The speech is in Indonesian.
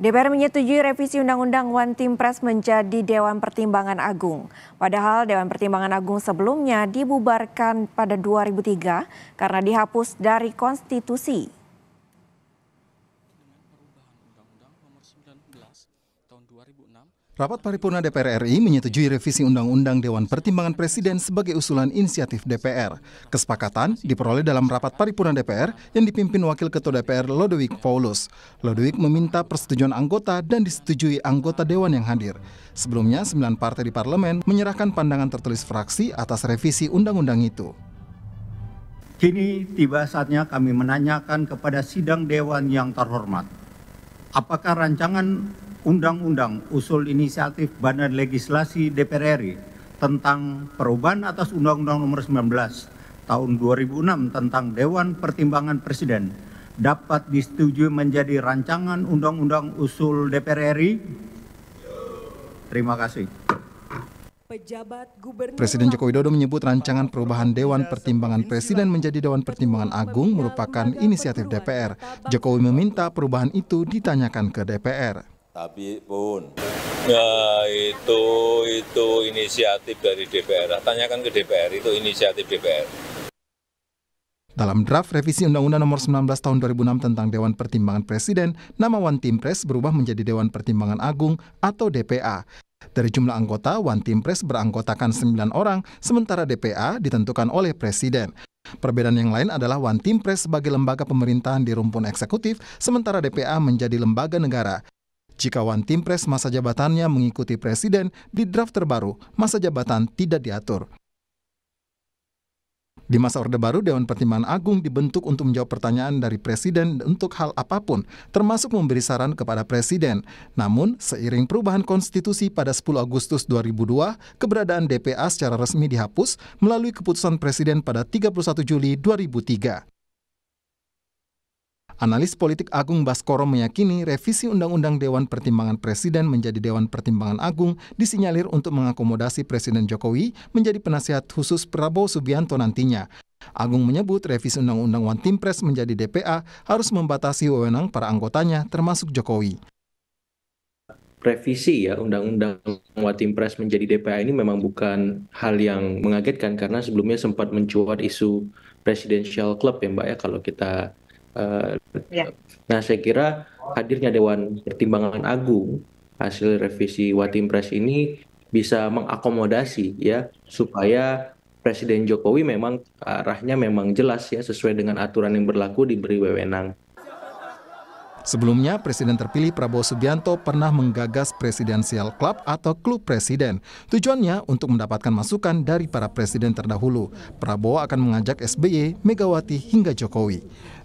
DPR menyetujui revisi Undang-Undang One Team Press menjadi Dewan Pertimbangan Agung. Padahal Dewan Pertimbangan Agung sebelumnya dibubarkan pada 2003 karena dihapus dari konstitusi. Rapat paripurna DPR RI menyetujui revisi Undang-Undang Dewan Pertimbangan Presiden sebagai usulan inisiatif DPR. Kesepakatan diperoleh dalam rapat paripurna DPR yang dipimpin Wakil Ketua DPR Lodewijk Paulus. Lodewijk meminta persetujuan anggota dan disetujui anggota Dewan yang hadir. Sebelumnya, sembilan partai di parlemen menyerahkan pandangan tertulis fraksi atas revisi Undang-Undang itu. Kini tiba saatnya kami menanyakan kepada sidang Dewan yang terhormat, apakah rancangan Undang-Undang Usul Inisiatif Badan Legislasi DPR RI tentang perubahan atas Undang-Undang Nomor 19 Tahun 2006 tentang Dewan Pertimbangan Presiden dapat disetujui menjadi rancangan Undang-Undang Usul DPR RI? Terima kasih. Pejabat Gubernur Presiden Joko Widodo menyebut rancangan perubahan Dewan Pertimbangan Presiden menjadi Dewan Pertimbangan Agung merupakan inisiatif DPR. Jokowi meminta perubahan itu ditanyakan ke DPR. Tapi pun. Nah, itu itu inisiatif dari DPR. Tanyakan ke DPR, itu inisiatif DPR. Dalam draft revisi Undang-Undang Nomor 19 Tahun 2006 tentang Dewan Pertimbangan Presiden, nama One Team Press berubah menjadi Dewan Pertimbangan Agung atau DPA. Dari jumlah anggota, One Team Press beranggotakan 9 orang, sementara DPA ditentukan oleh Presiden. Perbedaan yang lain adalah One Team Press sebagai lembaga pemerintahan di rumpun eksekutif, sementara DPA menjadi lembaga negara. Jikawan tim pres masa jabatannya mengikuti presiden, di draft terbaru masa jabatan tidak diatur. Di masa Orde Baru, Dewan Pertimbangan Agung dibentuk untuk menjawab pertanyaan dari Presiden untuk hal apapun, termasuk memberi saran kepada Presiden. Namun, seiring perubahan konstitusi pada 10 Agustus 2002, keberadaan DPA secara resmi dihapus melalui keputusan Presiden pada 31 Juli 2003. Analis politik Agung Baskoro meyakini revisi Undang-Undang Dewan Pertimbangan Presiden menjadi Dewan Pertimbangan Agung disinyalir untuk mengakomodasi Presiden Jokowi menjadi penasihat khusus Prabowo Subianto nantinya. Agung menyebut revisi Undang-Undang One Team Press menjadi DPA harus membatasi wewenang para anggotanya termasuk Jokowi. Revisi ya Undang-Undang One Team Press menjadi DPA ini memang bukan hal yang mengagetkan karena sebelumnya sempat mencuat isu Presidential Club ya Mbak ya kalau kita Eh, ya. Nah, saya kira hadirnya Dewan Pertimbangan Agung hasil revisi Press ini bisa mengakomodasi ya supaya Presiden Jokowi memang arahnya memang jelas ya sesuai dengan aturan yang berlaku diberi wewenang. Sebelumnya, Presiden terpilih Prabowo Subianto pernah menggagas presidensial Club atau Klub Presiden. Tujuannya untuk mendapatkan masukan dari para presiden terdahulu. Prabowo akan mengajak SBY, Megawati, hingga Jokowi.